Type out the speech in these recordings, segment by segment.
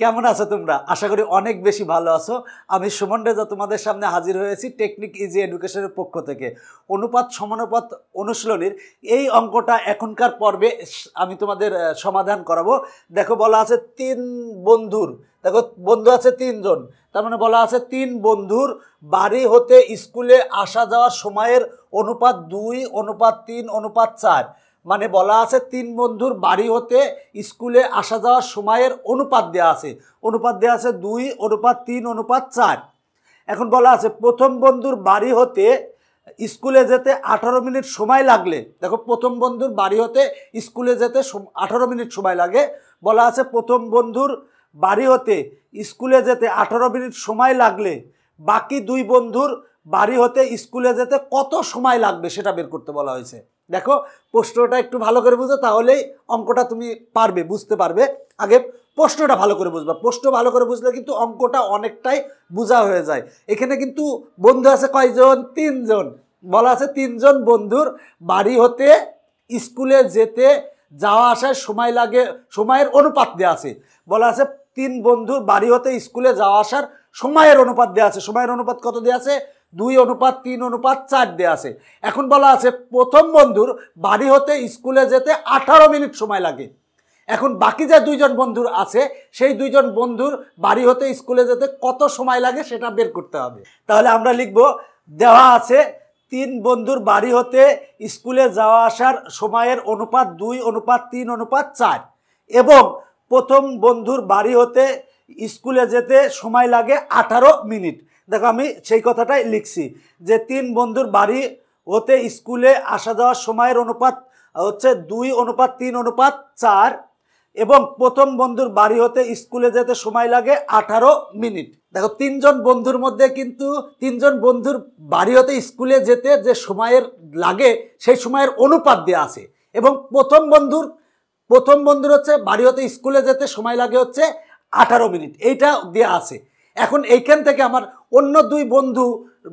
কেমন আছো তোমরা আশা করি অনেক বেশি ভালো আছো আমি সুমন রেজা তোমাদের সামনে হাজির হয়েছি টেকনিক ইজি এডুকেশনের পক্ষ থেকে অনুপাত সমানুপাত অনুশীলনীর এই অঙ্কটা এখনকার পর্বে আমি তোমাদের সমাধান করাবো দেখো বলা আছে তিন বন্ধুর দেখো বন্ধু আছে তিনজন তার মানে বলা আছে তিন বন্ধুর বাড়ি হতে স্কুলে আসা যাওয়ার সময়ের অনুপাত দুই অনুপাত তিন অনুপাত চার মানে বলা আছে তিন বন্ধুর বাড়ি হতে স্কুলে আসা যাওয়ার সময়ের অনুপাত দেওয়া আছে অনুপাত দেওয়া আছে দুই অনুপাত তিন অনুপাত চার এখন বলা আছে প্রথম বন্ধুর বাড়ি হতে স্কুলে যেতে আঠারো মিনিট সময় লাগলে দেখো প্রথম বন্ধুর বাড়ি হতে স্কুলে যেতে আঠারো মিনিট সময় লাগে বলা আছে প্রথম বন্ধুর বাড়ি হতে স্কুলে যেতে আঠারো মিনিট সময় লাগলে বাকি দুই বন্ধুর বাড়ি হতে স্কুলে যেতে কত সময় লাগবে সেটা বের করতে বলা হয়েছে দেখো প্রশ্নটা একটু ভালো করে বুঝো তাহলেই অঙ্কটা তুমি পারবে বুঝতে পারবে আগে প্রশ্নটা ভালো করে বুঝবা প্রশ্ন ভালো করে বুঝলে কিন্তু অঙ্কটা অনেকটাই বোঝা হয়ে যায় এখানে কিন্তু বন্ধু আছে কয়জন তিনজন বলা আছে তিনজন বন্ধুর বাড়ি হতে স্কুলে যেতে যাওয়া আসায় সময় লাগে সময়ের অনুপাত দেওয়া আছে বলা আছে তিন বন্ধুর বাড়ি হতে স্কুলে যাওয়া আসার সময়ের অনুপাত দেওয়া আছে সময়ের অনুপাত কত দেওয়া আছে দুই অনুপাত তিন অনুপাত চার দেওয়া আছে এখন বলা আছে প্রথম বন্ধুর বাড়ি হতে স্কুলে যেতে আঠারো মিনিট সময় লাগে এখন বাকি যে দুইজন বন্ধুর আছে সেই দুইজন বন্ধুর বাড়ি হতে স্কুলে যেতে কত সময় লাগে সেটা বের করতে হবে তাহলে আমরা লিখব দেওয়া আছে তিন বন্ধুর বাড়ি হতে স্কুলে যাওয়া আসার সময়ের অনুপাত দুই অনুপাত তিন অনুপাত চার এবং প্রথম বন্ধুর বাড়ি হতে স্কুলে যেতে সময় লাগে আঠারো মিনিট দেখো আমি সেই কথাটাই লিখছি যে তিন বন্ধুর বাড়ি হতে স্কুলে আসা যাওয়ার সময়ের অনুপাত হচ্ছে দুই অনুপাত তিন অনুপাত চার এবং প্রথম বন্ধুর বাড়ি হতে স্কুলে যেতে সময় লাগে আঠারো মিনিট দেখো তিনজন বন্ধুর মধ্যে কিন্তু তিনজন বন্ধুর বাড়ি হতে স্কুলে যেতে যে সময়ের লাগে সেই সময়ের অনুপাত দেওয়া আছে এবং প্রথম বন্ধুর প্রথম বন্ধুর হচ্ছে বাড়ি হতে স্কুলে যেতে সময় লাগে হচ্ছে আঠারো মিনিট এইটা দেওয়া আছে এখন এইখান থেকে আমার অন্য দুই বন্ধু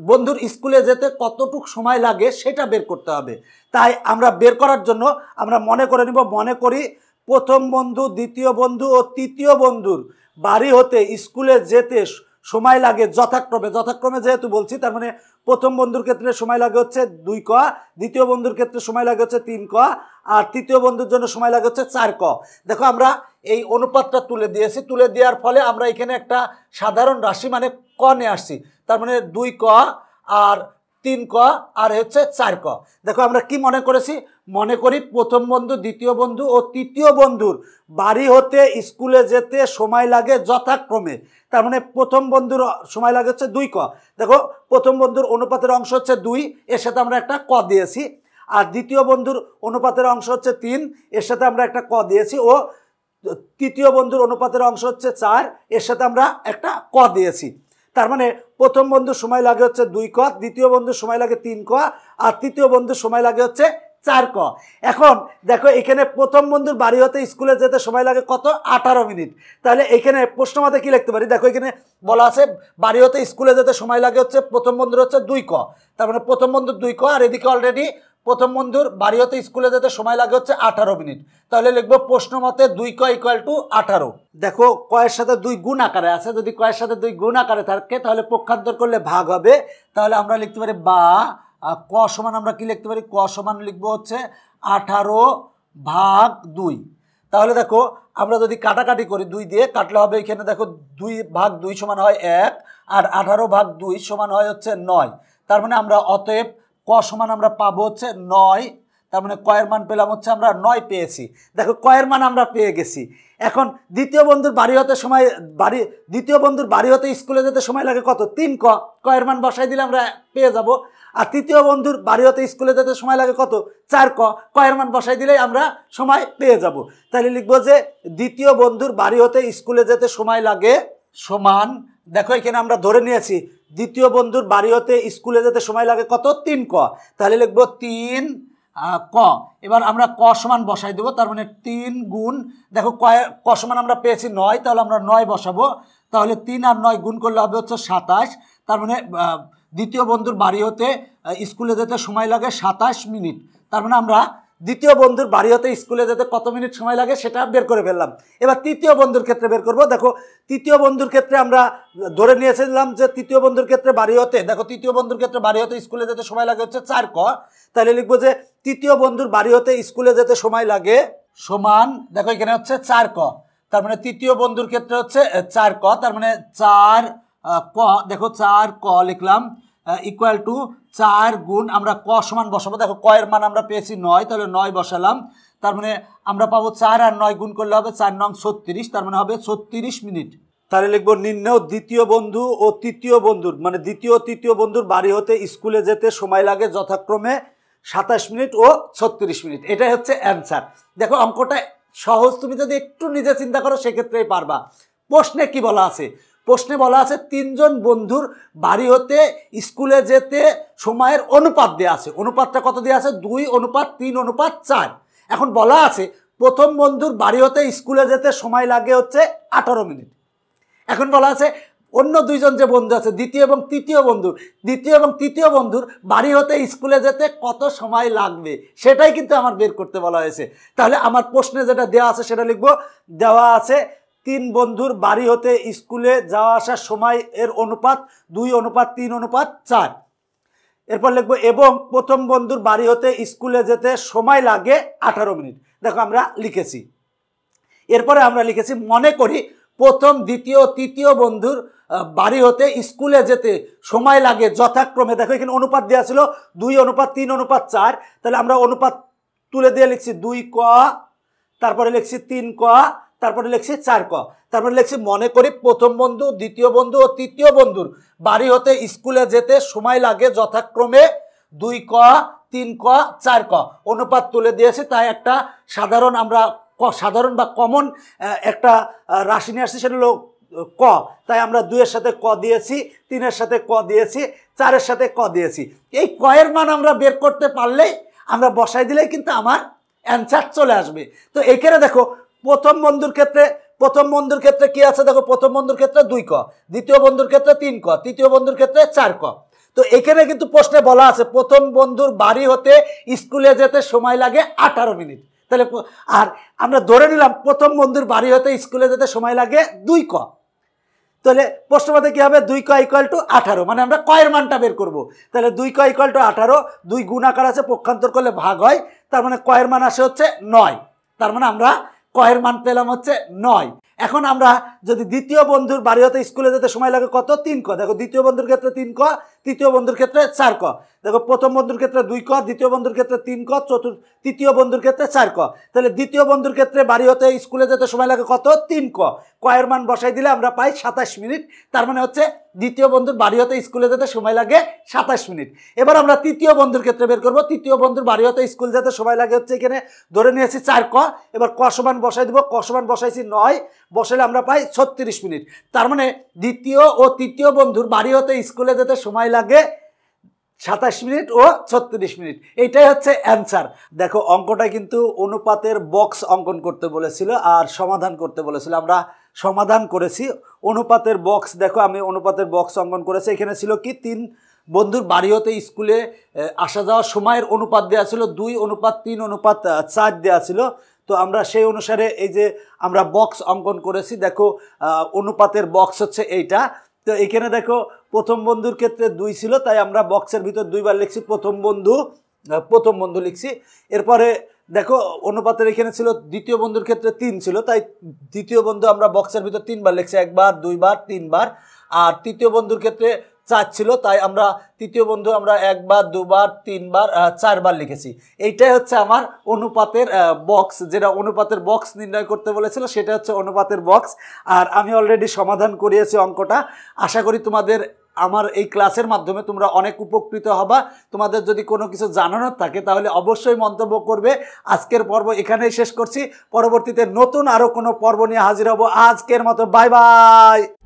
বন্ধুর স্কুলে যেতে কতটুক সময় লাগে সেটা বের করতে হবে তাই আমরা বের করার জন্য আমরা মনে করে নিব মনে করি প্রথম বন্ধু দ্বিতীয় বন্ধু ও তৃতীয় বন্ধুর বাড়ি হতে স্কুলে যেতে সময় লাগে যথাক্রমে যথাক্রমে যেহেতু বলছি তার মানে প্রথম বন্ধুর ক্ষেত্রে সময় লাগে হচ্ছে দুই ক দ্বিতীয় বন্ধুর ক্ষেত্রে সময় লাগে হচ্ছে তিন ক আর তৃতীয় বন্ধুর জন্য সময় লাগে হচ্ছে চার ক দেখো আমরা এই অনুপাতটা তুলে দিয়েছি তুলে দেওয়ার ফলে আমরা এখানে একটা সাধারণ রাশি মানে ক নিয়ে আসছি তার মানে দুই ক আর তিন ক আর হচ্ছে চার ক দেখো আমরা কি মনে করেছি মনে করি প্রথম বন্ধু দ্বিতীয় বন্ধু ও তৃতীয় বন্ধুর বাড়ি হতে স্কুলে যেতে সময় লাগে যথাক্রমে তার মানে প্রথম বন্ধুর সময় লাগে হচ্ছে দুই ক দেখো প্রথম বন্ধুর অনুপাতের অংশ হচ্ছে দুই এর সাথে আমরা একটা ক দিয়েছি আর দ্বিতীয় বন্ধুর অনুপাতের অংশ হচ্ছে তিন এর সাথে আমরা একটা ক দিয়েছি ও তৃতীয় বন্ধুর অনুপাতের অংশ হচ্ছে চার এর সাথে আমরা একটা ক দিয়েছি তার মানে প্রথম বন্ধুর সময় লাগে হচ্ছে দুই ক দ্বিতীয় বন্ধুর সময় লাগে তিন ক আর তৃতীয় বন্ধুর সময় লাগে হচ্ছে চার ক এখন দেখো এখানে প্রথম বন্ধুর বাড়ি হতে স্কুলে যেতে সময় লাগে কত আঠারো মিনিট তাহলে এখানে প্রশ্ন মতে কী লিখতে পারি দেখো এখানে বলা আছে বাড়ি হতে স্কুলে যেতে সময় লাগে হচ্ছে প্রথম বন্ধুর হচ্ছে দুই ক তার মানে প্রথম বন্ধুর দুই ক আর এদিকে অলরেডি প্রথম বন্ধুর বাড়ি হতে স্কুলে যেতে সময় লাগে হচ্ছে আঠারো মিনিট তাহলে লিখবো প্রশ্ন মতে দুই ক ইকুয়াল টু আঠারো দেখো কয়ের সাথে দুই গুণ আকারে আছে যদি কয়ের সাথে দুই গুণ আকারে থাকে তাহলে পক্ষান্তর করলে ভাগ হবে তাহলে আমরা লিখতে পারি বা ক সমান আমরা কি লিখতে পারি ক সমান লিখবো হচ্ছে আঠারো ভাগ দুই তাহলে দেখো আমরা যদি কাটাকাটি করি দুই দিয়ে কাটলে হবে এখানে দেখো দুই ভাগ দুই সমান হয় এক আর আঠারো ভাগ দুই সমান হয় হচ্ছে নয় তার মানে আমরা অতএব ক সমান আমরা পাবো হচ্ছে নয় তার মানে কয়ের মান পেলাম হচ্ছে আমরা নয় পেয়েছি দেখো কয়ের মান আমরা পেয়ে গেছি এখন দ্বিতীয় বন্ধুর বাড়ি হতে সময় বাড়ি দ্বিতীয় বন্ধুর বাড়ি হতে স্কুলে যেতে সময় লাগে কত তিন ক কয়ের মান বসাই দিলে আমরা পেয়ে যাব আর তৃতীয় বন্ধুর বাড়ি হতে স্কুলে যেতে সময় লাগে কত চার ক কয়ের মান বসাই দিলেই আমরা সময় পেয়ে যাব তাহলে লিখবো যে দ্বিতীয় বন্ধুর বাড়ি হতে স্কুলে যেতে সময় লাগে সমান দেখো এখানে আমরা ধরে নিয়েছি দ্বিতীয় বন্ধুর বাড়ি হতে স্কুলে যেতে সময় লাগে কত তিন ক তাহলে লিখব তিন ক এবার আমরা ক সমান বসাই দেবো তার মানে তিন গুণ দেখো কয় ক সমান আমরা পেয়েছি নয় তাহলে আমরা নয় বসাবো তাহলে তিন আর নয় গুণ করলে হবে হচ্ছে সাতাশ তার মানে দ্বিতীয় বন্ধুর বাড়ি হতে স্কুলে যেতে সময় লাগে সাতাশ মিনিট তার মানে আমরা দ্বিতীয় বন্ধুর বাড়ি হতে স্কুলে যেতে কত মিনিট সময় লাগে সেটা বের করে ফেললাম এবার তৃতীয় বন্ধুর ক্ষেত্রে বের করব দেখো তৃতীয় বন্ধুর ক্ষেত্রে আমরা ধরে নিয়েছিলাম যে তৃতীয় বন্ধুর ক্ষেত্রে বাড়ি হতে দেখো তৃতীয় বন্ধুর ক্ষেত্রে বাড়ি হতে স্কুলে যেতে সময় লাগে হচ্ছে চার ক তাহলে লিখবো যে তৃতীয় বন্ধুর বাড়ি হতে স্কুলে যেতে সময় লাগে সমান দেখো এখানে হচ্ছে চার ক তার মানে তৃতীয় বন্ধুর ক্ষেত্রে হচ্ছে চার ক তার মানে চার ক দেখো চার ক লিখলাম ইকুয়াল টু চার গুণ আমরা ক সমান বসাবো দেখো কয়ের মান আমরা পেয়েছি নয় তাহলে নয় বসালাম তার মানে আমরা পাবো চার আর নয় গুণ করলে হবে চার নং ছত্রিশ তার মানে হবে ছত্রিশ মিনিট তাহলে লিখবো নিম্নেও দ্বিতীয় বন্ধু ও তৃতীয় বন্ধুর মানে দ্বিতীয় তৃতীয় বন্ধুর বাড়ি হতে স্কুলে যেতে সময় লাগে যথাক্রমে সাতাশ মিনিট ও ছত্রিশ মিনিট এটাই হচ্ছে অ্যান্সার দেখো অঙ্কটা সহজ তুমি যদি একটু নিজে চিন্তা করো সেক্ষেত্রেই পারবা প্রশ্নে কি বলা আছে প্রশ্নে বলা আছে তিনজন বন্ধুর বাড়ি হতে স্কুলে যেতে সময়ের অনুপাত দেওয়া আছে অনুপাতটা কত দেওয়া আছে দুই অনুপাত তিন অনুপাত চার এখন বলা আছে প্রথম বন্ধুর বাড়ি হতে স্কুলে যেতে সময় লাগে হচ্ছে আঠারো মিনিট এখন বলা আছে অন্য দুইজন যে বন্ধু আছে দ্বিতীয় এবং তৃতীয় বন্ধুর দ্বিতীয় এবং তৃতীয় বন্ধুর বাড়ি হতে স্কুলে যেতে কত সময় লাগবে সেটাই কিন্তু আমার বের করতে বলা হয়েছে তাহলে আমার প্রশ্নে যেটা দেওয়া আছে সেটা লিখব দেওয়া আছে তিন বন্ধুর বাড়ি হতে স্কুলে যাওয়া আসার সময় এর অনুপাত দুই অনুপাত তিন অনুপাত চার এরপর লিখবো এবং প্রথম বন্ধুর বাড়ি হতে স্কুলে যেতে সময় লাগে আঠারো মিনিট দেখো আমরা লিখেছি এরপরে আমরা লিখেছি মনে করি প্রথম দ্বিতীয় তৃতীয় বন্ধুর বাড়ি হতে স্কুলে যেতে সময় লাগে যথাক্রমে দেখো এখানে অনুপাত দেওয়া ছিল দুই অনুপাত তিন অনুপাত চার তাহলে আমরা অনুপাত তুলে দিয়ে লিখছি দুই ক তারপরে লিখছি তিন ক তারপরে লেখছে চার ক তারপরে লেখছে মনে করি প্রথম বন্ধু দ্বিতীয় বন্ধু ও তৃতীয় বন্ধুর বাড়ি হতে স্কুলে যেতে সময় লাগে যথাক্রমে দুই ক তিন ক চার ক অনুপাত তুলে দিয়েছে তাই একটা সাধারণ আমরা সাধারণ বা কমন একটা রাশি নিয়ে আসছি সেটা হলো ক তাই আমরা দুইয়ের সাথে ক দিয়েছি তিনের সাথে ক দিয়েছি চারের সাথে ক দিয়েছি এই কয়ের মান আমরা বের করতে পারলেই আমরা বসাই দিলেই কিন্তু আমার অ্যান্সার চলে আসবে তো এখানে দেখো প্রথম বন্ধুর ক্ষেত্রে প্রথম বন্ধুর ক্ষেত্রে কি আছে দেখো প্রথম বন্ধুর ক্ষেত্রে দুই ক দ্বিতীয় বন্ধুর ক্ষেত্রে তিন ক তৃতীয় বন্ধুর ক্ষেত্রে চার ক তো এখানে কিন্তু প্রশ্নে বলা আছে প্রথম বন্ধুর বাড়ি হতে স্কুলে যেতে সময় লাগে আঠারো মিনিট তাহলে আর আমরা ধরে নিলাম প্রথম বন্ধুর বাড়ি হতে স্কুলে যেতে সময় লাগে দুই ক তাহলে প্রশ্ন মতে কী হবে দুই ক ইকুয়াল টু আঠারো মানে আমরা কয়ের মানটা বের করবো তাহলে দুই ক ইকুয়াল টু আঠারো দুই গুণ আকার আছে পক্ষান্তর করলে ভাগ হয় তার মানে কয়ের মান আসে হচ্ছে নয় তার মানে আমরা কয়ের মান পেলাম হচ্ছে নয় এখন আমরা যদি দ্বিতীয় বন্ধুর বাড়ি হতে স্কুলে যেতে সময় লাগে কত তিন ক দেখো দ্বিতীয় বন্ধুর ক্ষেত্রে তিন ক তৃতীয় বন্ধুর ক্ষেত্রে চার ক দেখো প্রথম বন্ধুর ক্ষেত্রে দুই ক দ্বিতীয় বন্ধুর ক্ষেত্রে তিন ক চতুর্থ তৃতীয় বন্ধুর ক্ষেত্রে চার ক তাহলে দ্বিতীয় বন্ধুর ক্ষেত্রে বাড়ি হতে স্কুলে যেতে সময় লাগে কত তিন ক কয়ের মান বসাই দিলে আমরা পাই সাতাশ মিনিট তার মানে হচ্ছে দ্বিতীয় বন্ধুর বাড়ি হতে স্কুলে যেতে সময় লাগে সাতাশ মিনিট এবার আমরা তৃতীয় বন্ধুর ক্ষেত্রে বের করবো তৃতীয় বন্ধুর বাড়ি হতে স্কুল যেতে সময় লাগে হচ্ছে এখানে ধরে নিয়েছি চার ক এবার ক সমান বসাই দেবো ক সমান বসাইছি নয় বসলে আমরা পাই ছত্রিশ মিনিট তার মানে দ্বিতীয় ও তৃতীয় বন্ধুর বাড়ি হতে স্কুলে যেতে সময় লাগে সাতাশ মিনিট ও ছত্রিশ মিনিট এটাই হচ্ছে অ্যান্সার দেখো অঙ্কটা কিন্তু অনুপাতের বক্স অঙ্কন করতে বলেছিল আর সমাধান করতে বলেছিল আমরা সমাধান করেছি অনুপাতের বক্স দেখো আমি অনুপাতের বক্স অঙ্কন করেছি এখানে ছিল কি তিন বন্ধুর বাড়ি হতে স্কুলে আসা যাওয়ার সময়ের অনুপাত দেওয়া ছিল দুই অনুপাত তিন অনুপাত চার দেওয়া ছিল তো আমরা সেই অনুসারে এই যে আমরা বক্স অঙ্কন করেছি দেখো অনুপাতের বক্স হচ্ছে এইটা তো এখানে দেখো প্রথম বন্ধুর ক্ষেত্রে দুই ছিল তাই আমরা বক্সের ভিতর দুইবার লিখছি প্রথম বন্ধু প্রথম বন্ধু লিখছি এরপরে দেখো অনুপাতের এখানে ছিল দ্বিতীয় বন্ধুর ক্ষেত্রে তিন ছিল তাই দ্বিতীয় বন্ধু আমরা বক্সের ভিতর তিনবার লিখছি একবার দুইবার তিনবার আর তৃতীয় বন্ধুর ক্ষেত্রে চাচ্ছিল তাই আমরা তৃতীয় বন্ধু আমরা একবার দুবার তিনবার চারবার লিখেছি এইটাই হচ্ছে আমার অনুপাতের বক্স যেটা অনুপাতের বক্স নির্ণয় করতে বলেছিল সেটা হচ্ছে অনুপাতের বক্স আর আমি অলরেডি সমাধান করিয়েছি অঙ্কটা আশা করি তোমাদের আমার এই ক্লাসের মাধ্যমে তোমরা অনেক উপকৃত হবা তোমাদের যদি কোনো কিছু জানানোর থাকে তাহলে অবশ্যই মন্তব্য করবে আজকের পর্ব এখানেই শেষ করছি পরবর্তীতে নতুন আরও কোনো পর্ব নিয়ে হাজির হব আজকের মতো বাই বাই